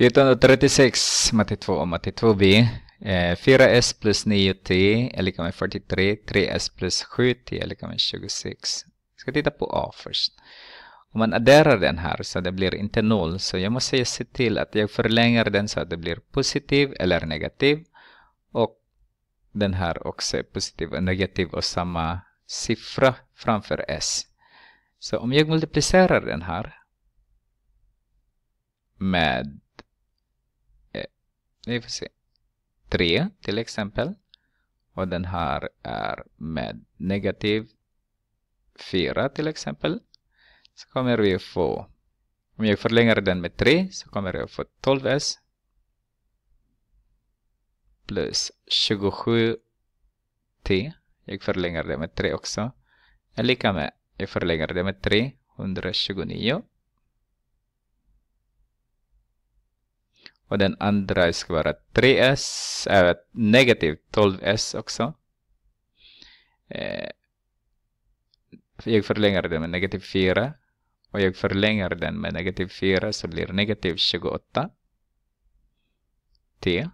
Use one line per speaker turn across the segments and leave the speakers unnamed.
1436 matte 2 och matte 2b. 4s plus 9t är lika med 43. 3s plus 7t är lika med 26. Vi ska titta på a först. Om man adderar den här så det blir inte noll. Så jag måste se till att jag förlänger den så att det blir positiv eller negativ. Och den här också är positiv och negativ och samma siffra framför s. Så om jag multiplicerar den här med vi får se. 3 till exempel. Och den här är med negativ 4 till exempel. Så kommer vi få, om jag förlänger den med 3 så kommer jag få 12s plus 27t. Jag förlänger det med 3 också. Är lika med, jag förlänger det med 329. Och den andra ska vara 3s, äh, negativ 12s också. Eh, jag förlänger den med negativ 4. Och jag förlänger den med negativ 4 så blir negativ 28. T.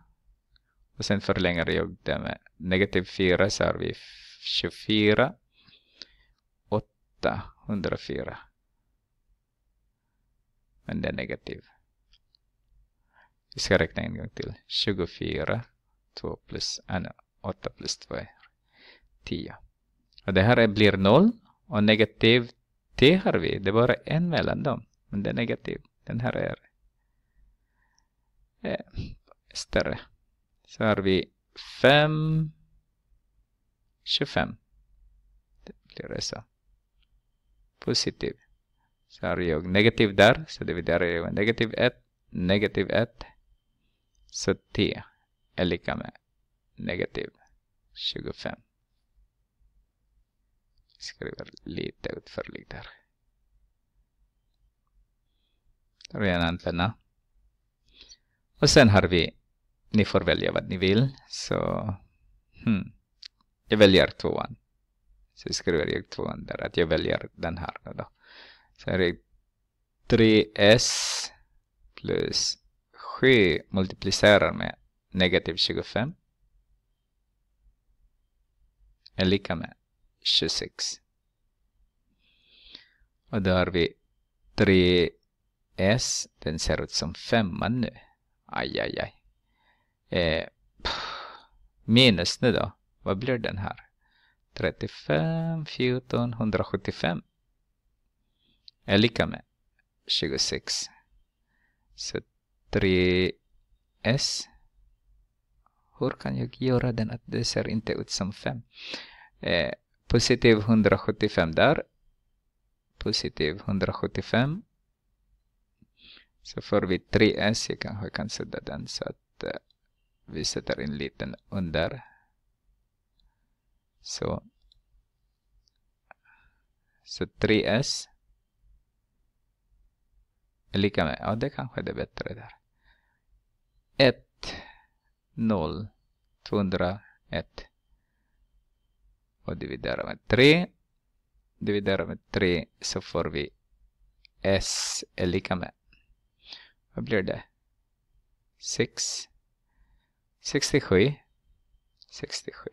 Och sen förlänger jag den med negativ 4 så har vi 24. 8, Men det är negativt. Vi ska räkna en gång till. 24. 2 plus 8 plus 2 är 10. Och det här blir 0. Och negativ t har vi. Det är bara en mellan dem. Men det är negativ. Den här är, är större. Så har vi 5. 25. Det blir så. Positiv. Så har jag negativ där. Så det vidare är negativ 1. Negativ 1. Så t är lika med negativ 25. Skriver lite utförligt där. en använda. Och sen har vi, ni får välja vad ni vill. Så hmm, jag väljer tvåan. Så skriver jag tvåan där att jag väljer den här då. Så är det 3s plus 7 multiplicerar med negativ 25 är lika med 26. Och då har vi 3s, den ser ut som femman nu. Aj, aj, aj. Eh, minus nu då, vad blir den här? 35, 14, 175 är lika med 26. Så 3S. Hur kan jag göra den att det ser inte ut som 5? Eh, positiv 175 där. Positiv 175. Så får vi 3S. Jag kanske kan sätta den så att eh, vi sätter in liten under. Så. Så 3S. Lika med. Ja, det kanske är det bättre där. 1 0 201 och dividera med 3. Dividera med 3 så får vi S är lika med. Vad blir det? 6 67 67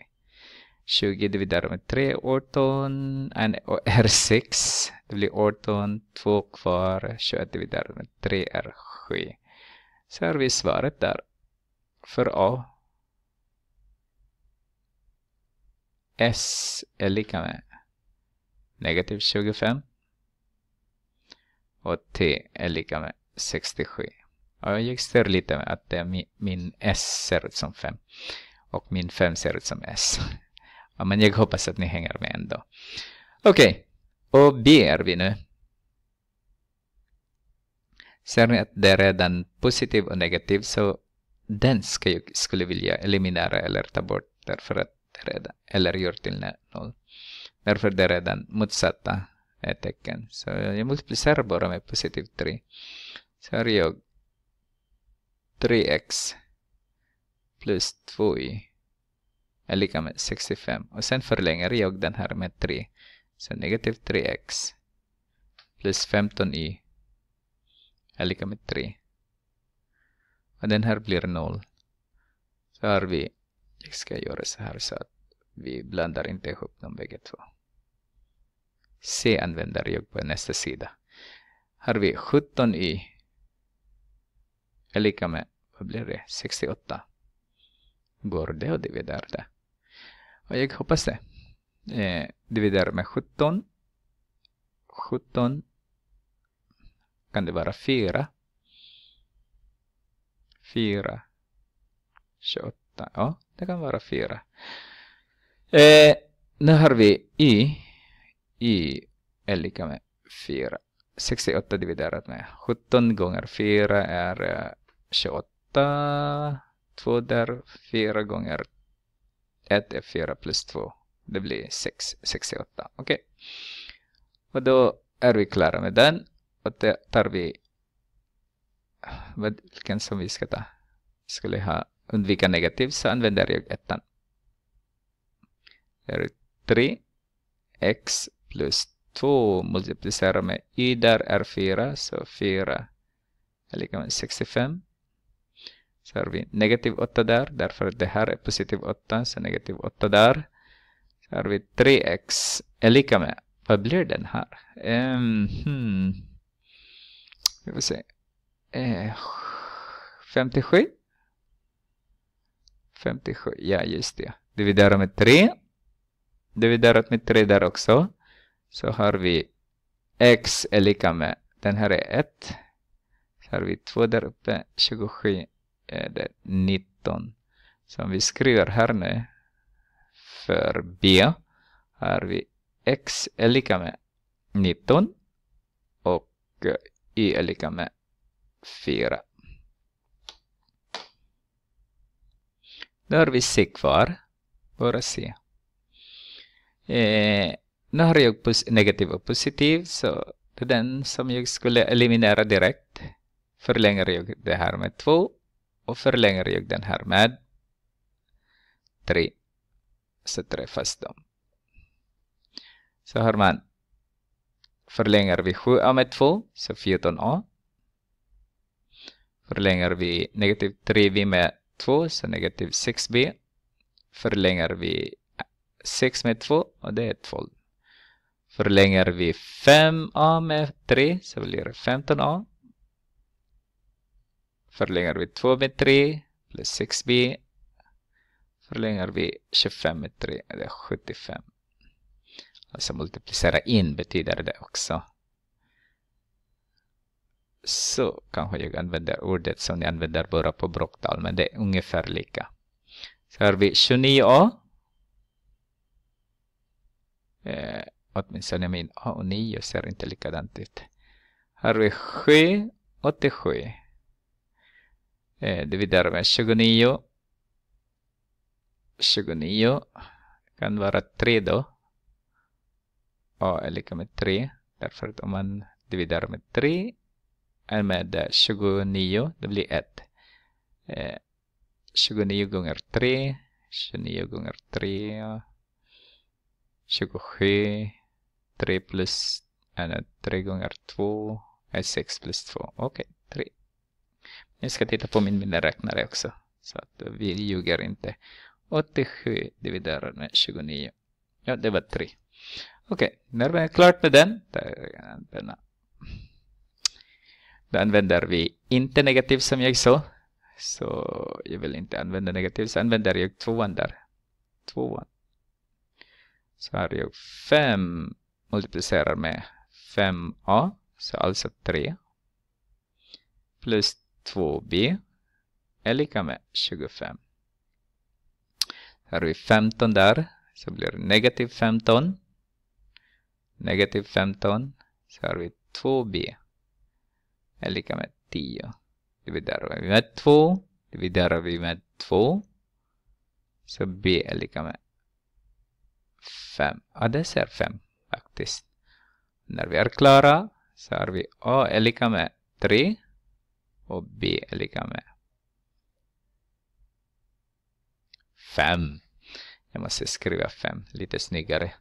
20 dividerat med 3 18 och R6 det blir 18 2 kvar 21 dividerat med 3 är 7 ser vi svaret där för A. S är lika med negativ 25 och T är lika med 67. Och jag justerar lite med att min S ser ut som 5 och min 5 ser ut som S. Ja, men jag hoppas att ni hänger med ändå. Okej, okay. och B är vi nu. Ser ni att det red and positive och negativ så den ska jag skulle vilja eliminera eller ta bort därför att det redan, eller gör till noll. Därför det redan motsatta eh, tecken. Så jag multiplicerar bara med positiv 3. Så har jag 3x plus 2 y är lika med 65 och sen förlänger jag den här med 3. Så negativ 3x plus 15 y är lika med 3. Och den här blir 0. Så har vi, jag ska göra så här så att vi blandar inte ihop dem bägge två. C använder jag på nästa sida. Har vi 17 i är lika med, vad blir det, 68. Går det och dividerar det? Och jag hoppas det. Eh, dividerar med 17. 17 kan det vara 4. 4, 28, ja det kan vara 4. Eh, nu har vi i, i är lika med 4. 68 dividerat med 17 gånger 4 är 28. Eh, 2 där, 4 gånger 1 är 4 plus 2. Det blir 6, 68. Okej. Okay. Och då är vi klara med den och det tar vi vilken som vi ska ta. Skulle ha undvika negativ så använder jag ettan. Det är 3 x plus 2 multiplicerar med y där är 4 så 4 är lika med 65. Så har vi negativ 8 där därför att det här är positiv 8 så negativ 8 där. Så har vi 3x är lika med vad blir den här? Um, hmm. Ska vi se. Eh, 57. 57, ja just det. Dividerar med 3. Dividerat med 3 där också. Så har vi x är lika med, den här är 1. Så har vi 2 där uppe, 27 är det 19. Så om vi skriver här nu för b har vi x är lika med 19 och eh, i är lika med 4. Nu har vi C kvar. Bara C. Eh, nu har jag negativ och positiv så det är den som jag skulle eliminera direkt. Förlänger jag det här med 2 och förlänger jag den här med 3. Så träffas de. Så har man Förlänger vi 7a med 2 så 14a. Förlänger vi negativ 3b med 2 så negativ 6b. Förlänger vi 6 med 2 och det är 12. Förlänger vi 5a med 3 så blir det 15a. Förlänger vi 2 med 3 plus 6b. Förlänger vi 25 med 3 det är 75. Alltså multiplicera in betyder det också. Så kanske jag använder ordet som ni använder bara på bråktal, men det är ungefär lika. Så har vi 29a. Eh, åtminstone min A och 9 ser inte likadant ut. Här har vi 7, 87. Eh, dividerar med 29. 29 kan vara 3 då. A är lika med 3. Därför att om man dividerar med 3 med 29, det blir 1. Eh, 29 gånger 3, 29 gånger 3, 27, 3 plus, eller 3 gånger 2 är 6 plus 2. Okej, okay, 3. Jag ska titta på min miniräknare också, så att vi ljuger inte. 87 dividerat med 29. Ja, det var 3. Okej, när vi är klart med den, då använder vi inte negativ som jag sa. Så jag vill inte använda negativ, så använder jag tvåan där. Tvåan. Så har jag 5 multiplicerar med 5a, så alltså 3. Plus 2b är lika med 25. Här har vi 15 där, så blir det negativ 15 negativ 15 så har vi 2b är lika med 10. Dividerar vi med 2, dividerar vi med 2 så b är lika med 5. Ja, det ser 5 faktiskt. När vi är klara så har vi a är lika med 3 och b är lika med 5. Jag måste skriva 5 lite snyggare.